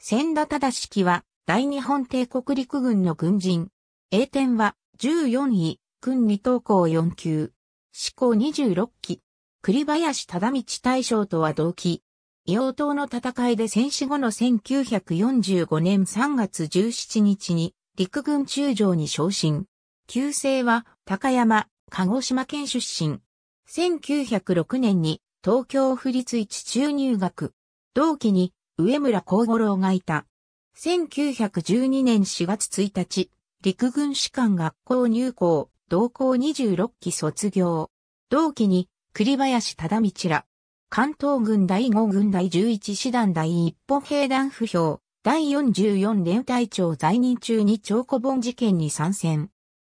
千田忠式は、大日本帝国陸軍の軍人。英天は、14位、軍二等校4級。志向26期。栗林忠道大将とは同期。硫黄島の戦いで戦死後の1945年3月17日に陸軍中将に昇進。旧姓は高山、鹿児島県出身。1906年に東京府立一中入学。同期に上村幸五郎がいた。1912年4月1日、陸軍士官学校入校、同校26期卒業。同期に、栗林忠道ら、関東軍第5軍第11師団第一歩兵団不評、第44連隊長在任中に長古本事件に参戦。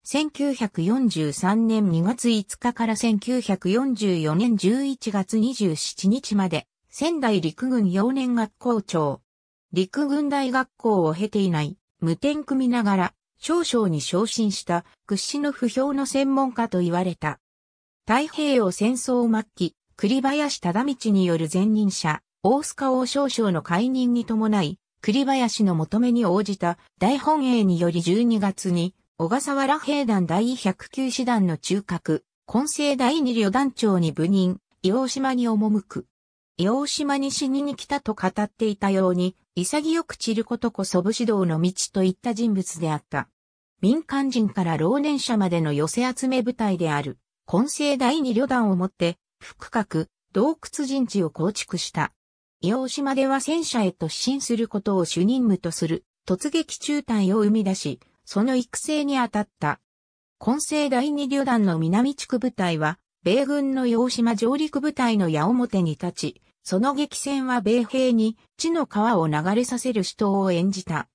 1943年2月5日から1944年11月27日まで、仙台陸軍幼年学校長。陸軍大学校を経ていない、無点組ながら、少々に昇進した屈指の不評の専門家と言われた。太平洋戦争末期、栗林忠道による前任者、大須賀王少将の解任に伴い、栗林の求めに応じた大本営により12月に、小笠原兵団第109師団の中核、混成第2旅団長に部任、伊黄島に赴く。洋島に死にに来たと語っていたように、潔く散ることこそ武士道の道といった人物であった。民間人から老年者までの寄せ集め部隊である、混成第二旅団をもって、深く洞窟陣地を構築した。洋島では戦車へ突進することを主任務とする、突撃中隊を生み出し、その育成に当たった。混成第二旅団の南地区部隊は、米軍の洋島上陸部隊の矢面に立ち、その激戦は米兵に地の川を流れさせる死闘を演じた。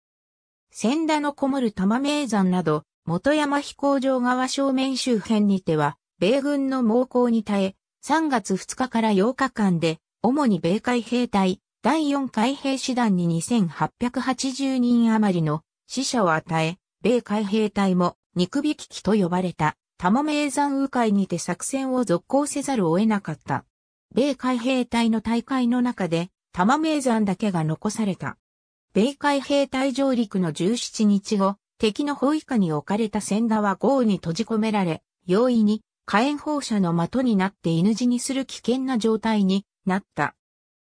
千田のこもる玉名山など、元山飛行場側正面周辺にては、米軍の猛攻に耐え、3月2日から8日間で、主に米海兵隊、第4海兵師団に2880人余りの死者を与え、米海兵隊も肉引き機と呼ばれた、玉名山迂回にて作戦を続行せざるを得なかった。米海兵隊の大会の中で、玉名山だけが残された。米海兵隊上陸の17日後、敵の包囲下に置かれた千田は豪雨に閉じ込められ、容易に火炎放射の的になって犬死にする危険な状態になった。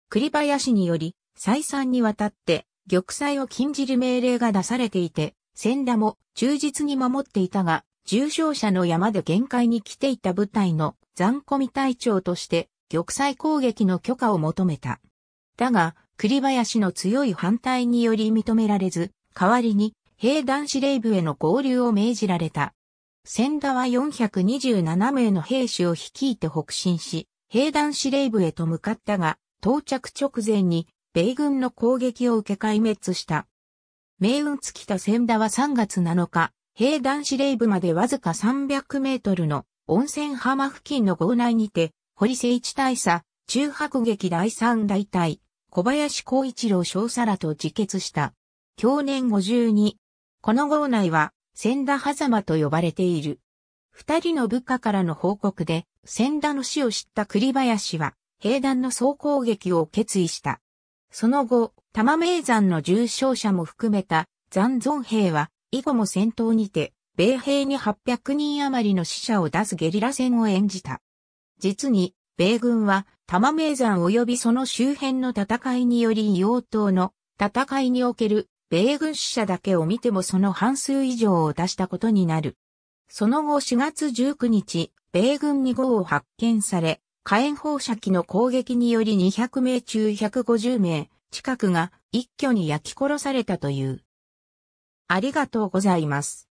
栗林により、再三にわたって玉砕を禁じる命令が出されていて、千田も忠実に守っていたが、重傷者の山で限界に来ていた部隊の残込み隊長として玉砕攻撃の許可を求めた。だが、栗林の強い反対により認められず、代わりに兵団司令部への合流を命じられた。千田は427名の兵士を率いて北進し、兵団司令部へと向かったが、到着直前に米軍の攻撃を受け壊滅した。命運尽きた千田は3月7日、兵団司令部までわずか300メートルの温泉浜付近の号内にて、堀誠一大佐、中白劇第三大隊、小林光一郎少佐らと自決した。去年52。この号内は、千田狭間と呼ばれている。二人の部下からの報告で、千田の死を知った栗林は、兵団の総攻撃を決意した。その後、玉名山の重傷者も含めた残存兵は、以後も戦闘にて、米兵に800人余りの死者を出すゲリラ戦を演じた。実に、米軍は、玉名山及びその周辺の戦いにより硫黄島の戦いにおける米軍死者だけを見てもその半数以上を出したことになる。その後4月19日、米軍2号を発見され、火炎放射器の攻撃により200名中150名近くが一挙に焼き殺されたという。ありがとうございます。